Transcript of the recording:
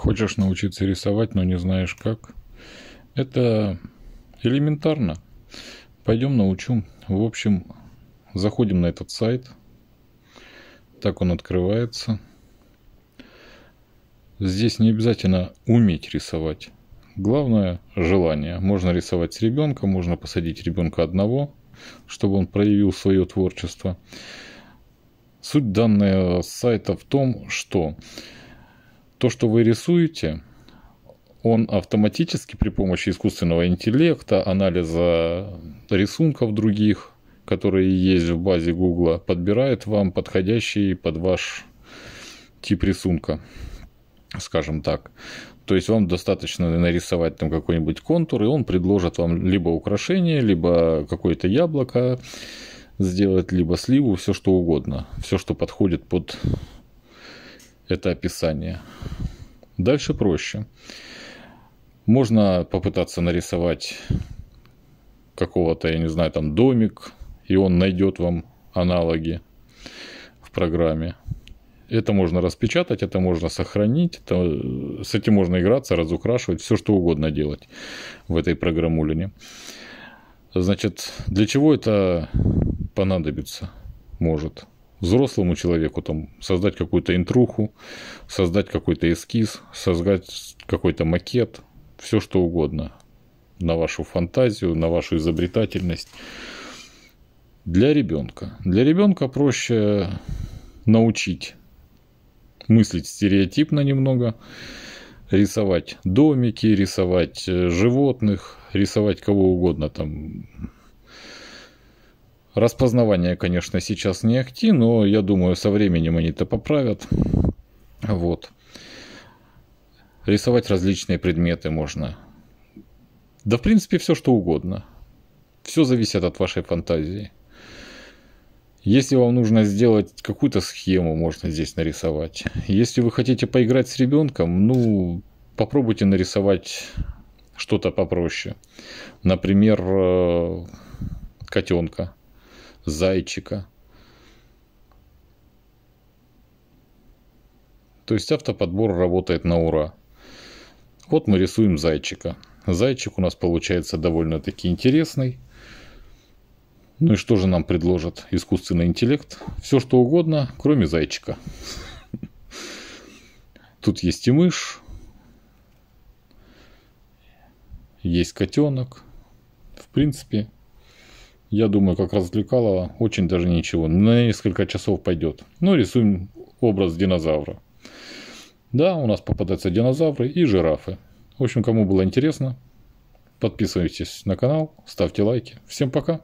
Хочешь научиться рисовать, но не знаешь как. Это элементарно. Пойдем научу. В общем, заходим на этот сайт. Так он открывается. Здесь не обязательно уметь рисовать. Главное – желание. Можно рисовать с ребенком, можно посадить ребенка одного, чтобы он проявил свое творчество. Суть данного сайта в том, что то, что вы рисуете, он автоматически при помощи искусственного интеллекта, анализа рисунков других, которые есть в базе Google, подбирает вам подходящий под ваш тип рисунка, скажем так. То есть вам достаточно нарисовать там какой-нибудь контур, и он предложит вам либо украшение, либо какое-то яблоко сделать, либо сливу, все что угодно. Все, что подходит под это описание. Дальше проще. Можно попытаться нарисовать какого-то, я не знаю, там домик, и он найдет вам аналоги в программе. Это можно распечатать, это можно сохранить, это, с этим можно играться, разукрашивать, все что угодно делать в этой программулине. Значит, для чего это понадобится может? взрослому человеку там, создать какую-то интруху, создать какой-то эскиз, создать какой-то макет, все что угодно на вашу фантазию, на вашу изобретательность. Для ребенка. Для ребенка проще научить мыслить стереотипно немного, рисовать домики, рисовать э, животных, рисовать кого угодно там Распознавание, конечно, сейчас не ахти, но я думаю, со временем они это поправят. Вот. Рисовать различные предметы можно. Да, в принципе, все что угодно. Все зависит от вашей фантазии. Если вам нужно сделать какую-то схему, можно здесь нарисовать. Если вы хотите поиграть с ребенком, ну, попробуйте нарисовать что-то попроще. Например, э, котенка зайчика. То есть автоподбор работает на ура. Вот мы рисуем зайчика. Зайчик у нас получается довольно-таки интересный. Ну и что же нам предложит искусственный интеллект? Все что угодно, кроме зайчика. Тут есть и мышь, есть котенок. В принципе, я думаю, как развлекало, очень даже ничего. На несколько часов пойдет. Ну, рисуем образ динозавра. Да, у нас попадаются динозавры и жирафы. В общем, кому было интересно, подписывайтесь на канал, ставьте лайки. Всем пока!